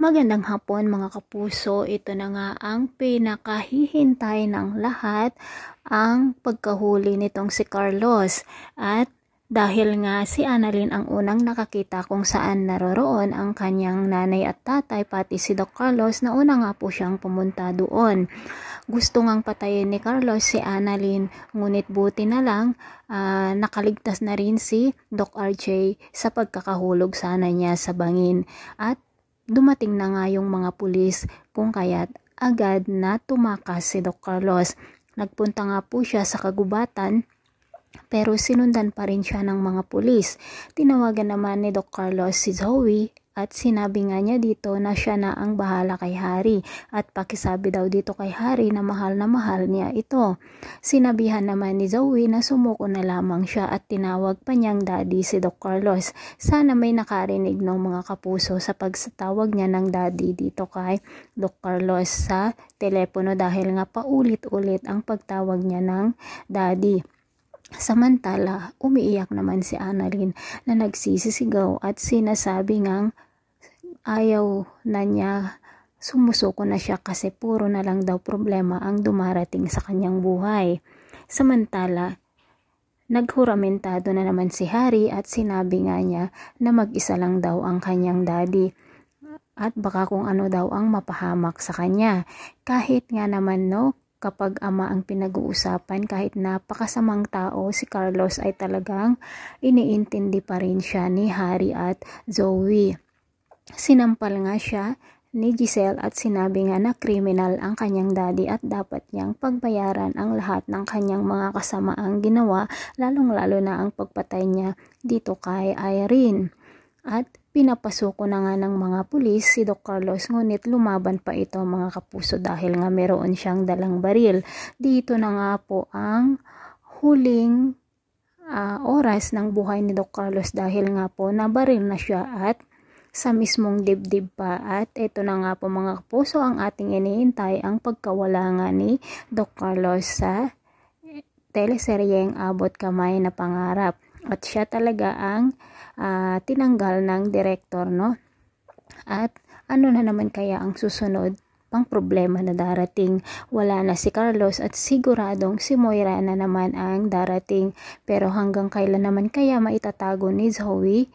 Magandang hapon mga kapuso, ito na nga ang pinakahihintay ng lahat ang pagkahuli nitong si Carlos at dahil nga si Annalyn ang unang nakakita kung saan naroroon ang kanyang nanay at tatay pati si Doc Carlos na una nga po siyang pumunta doon. Gusto ngang patayin ni Carlos si Annalyn ngunit buti na lang uh, nakaligtas na rin si Doc RJ sa pagkakahulog sana niya sa bangin at Dumating na nga yung mga pulis kung kaya't agad na tumakas si Doc Carlos. Nagpunta nga po siya sa kagubatan pero sinundan pa rin siya ng mga pulis. Tinawagan naman ni Doc Carlos si Zoe at sinabi nga niya dito na siya na ang bahala kay Harry at pakisabi daw dito kay Harry na mahal na mahal niya ito. Sinabihan naman ni Zoe na sumuko na lamang siya at tinawag pa niyang daddy si Doc Carlos. Sana may nakarinig ng mga kapuso sa pagsatawag niya ng daddy dito kay Doc Carlos sa telepono dahil nga paulit-ulit ang pagtawag niya ng daddy. Samantala, umiiyak naman si Annalyn na nagsisisigaw at sinasabi ngang ayaw na niya sumusuko na siya kasi puro na lang daw problema ang dumarating sa kanyang buhay. Samantala, naghuramentado na naman si Harry at sinabi nga niya na mag-isa lang daw ang kanyang daddy at baka kung ano daw ang mapahamak sa kanya. Kahit nga naman no, kapag ama ang pinag-uusapan kahit napakasamang tao si Carlos ay talagang iniintindi pa rin siya ni Harry at Zoe. Sinampal nga siya ni Giselle at sinabi nga na kriminal ang kanyang daddy at dapat niyang pagbayaran ang lahat ng kanyang mga kasamaang ginawa lalong lalo na ang pagpatay niya dito kay Irene. At Pinapasuko na nga ng mga pulis si Doc Carlos ngunit lumaban pa ito mga kapuso dahil nga meron siyang dalang baril. Dito na nga po ang huling uh, oras ng buhay ni Doc Carlos dahil nga po nabaril na siya at sa mismong dibdib pa at ito na nga po mga kapuso ang ating iniintay ang pagkawala nga ni Doc Carlos sa teleseryeng Abot Kamay na Pangarap at siya talaga ang uh, tinanggal ng director, no? At ano na naman kaya ang susunod pang problema na darating. Wala na si Carlos at siguradong si Moira na naman ang darating. Pero hanggang kailan naman kaya maitatago ni Zoe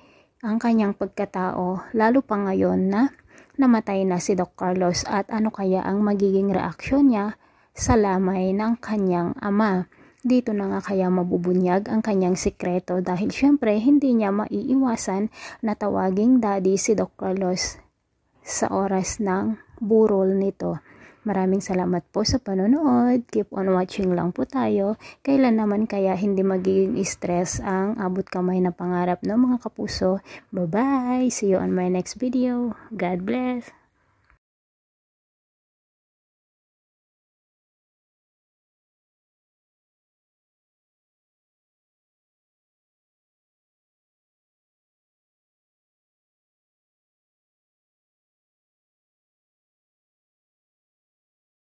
ang kanyang pagkatao lalo pa ngayon na namatay na si Doc Carlos at ano kaya ang magiging reaksyon niya sa lamay ng kanyang ama. Dito na nga kaya mabubunyag ang kanyang sikreto dahil syempre hindi niya maiiwasan na tawaging daddy si Doc Carlos sa oras ng burol nito. Maraming salamat po sa panonood. Keep on watching lang po tayo. Kailan naman kaya hindi magiging stress ang abot kamay na pangarap ng mga kapuso. Bye-bye! See you on my next video. God bless!